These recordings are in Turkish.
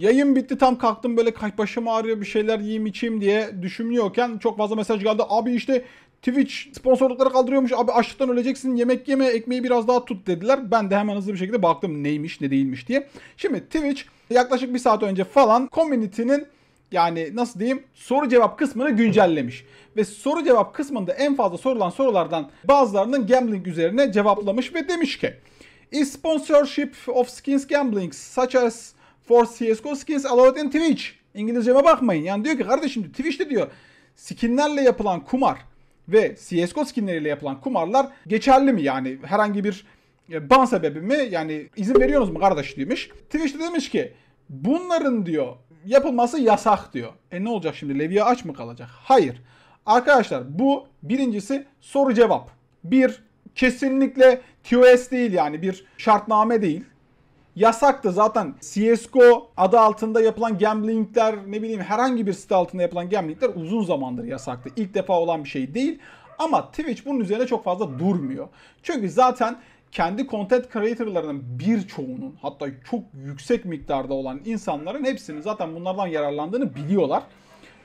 Yayın bitti tam kalktım böyle kaç başım ağrıyor bir şeyler yiyeyim içeyim diye düşünüyorken çok fazla mesaj geldi. Abi işte Twitch sponsorlukları kaldırıyormuş abi açlıktan öleceksin yemek yeme ekmeği biraz daha tut dediler. Ben de hemen hızlı bir şekilde baktım neymiş ne değilmiş diye. Şimdi Twitch yaklaşık bir saat önce falan community'nin yani nasıl diyeyim soru cevap kısmını güncellemiş. Ve soru cevap kısmında en fazla sorulan sorulardan bazılarının gambling üzerine cevaplamış ve demiş ki Is sponsorship of skins gambling such as for CSGO skins allowed in Twitch. İngilizceme bakmayın. Yani diyor ki kardeşim Twitch'te diyor skinlerle yapılan kumar ve CSGO skinleriyle yapılan kumarlar geçerli mi? Yani herhangi bir e, ban sebebi mi? Yani izin veriyorsunuz mu kardeş demiş. Twitch'te demiş ki bunların diyor yapılması yasak diyor. E ne olacak şimdi? Levye aç mı kalacak? Hayır. Arkadaşlar bu birincisi soru cevap. Bir kesinlikle TOS değil yani bir şartname değil yasaktı. Zaten CSGO adı altında yapılan gamblingler ne bileyim herhangi bir site altında yapılan gamblingler uzun zamandır yasaktı. İlk defa olan bir şey değil. Ama Twitch bunun üzerine çok fazla durmuyor. Çünkü zaten kendi content creator'larının birçoğunun hatta çok yüksek miktarda olan insanların hepsinin zaten bunlardan yararlandığını biliyorlar.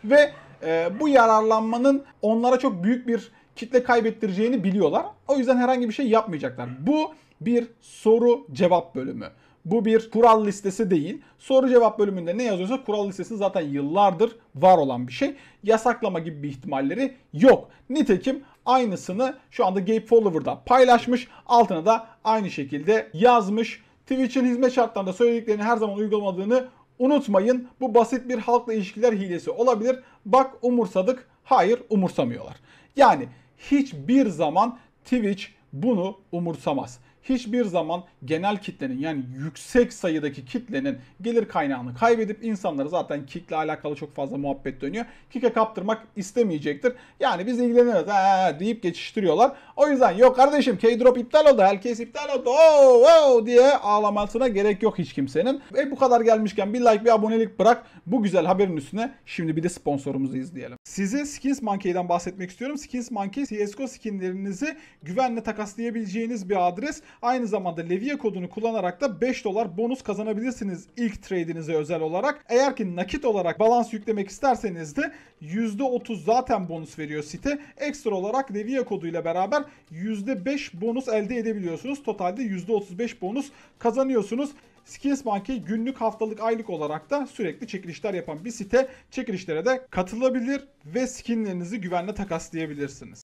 Ve e, bu yararlanmanın onlara çok büyük bir kitle kaybettireceğini biliyorlar. O yüzden herhangi bir şey yapmayacaklar. Bu bir soru cevap bölümü. Bu bir kural listesi değil. Soru cevap bölümünde ne yazıyorsa kural listesi zaten yıllardır var olan bir şey. Yasaklama gibi bir ihtimalleri yok. Nitekim aynısını şu anda Gabe Follower'da paylaşmış. Altına da aynı şekilde yazmış. Twitch'in hizmet şartlarında söylediklerini her zaman uygulamadığını unutmayın. Bu basit bir halkla ilişkiler hilesi olabilir. Bak umursadık. Hayır umursamıyorlar. Yani hiçbir zaman Twitch bunu umursamaz hiçbir zaman genel kitlenin yani yüksek sayıdaki kitlenin gelir kaynağını kaybedip insanları zaten kickle alakalı çok fazla muhabbet dönüyor. Kick'e kaptırmak istemeyecektir. Yani biz ilgilenemez ee, ee, ee, deyip geçiştiriyorlar. O yüzden yok kardeşim K-Drop iptal oldu. Herkes iptal oldu. oh oh diye ağlamasına gerek yok hiç kimsenin. E bu kadar gelmişken bir like bir abonelik bırak. Bu güzel haberin üstüne şimdi bir de sponsorumuzu izleyelim. Size Skins Monkey'den bahsetmek istiyorum. Skins Monkey CSGO skinlerinizi güvenle takaslayabileceğiniz bir adres. Aynı zamanda Levia kodunu kullanarak da 5 dolar bonus kazanabilirsiniz ilk trade'inize özel olarak. Eğer ki nakit olarak balans yüklemek isterseniz de %30 zaten bonus veriyor site. Ekstra olarak Levia koduyla beraber %5 bonus elde edebiliyorsunuz. Totalde %35 bonus kazanıyorsunuz. Skin's Monkey günlük, haftalık, aylık olarak da sürekli çekilişler yapan bir site. Çekilişlere de katılabilir ve skinlerinizi güvenle takaslayabilirsiniz.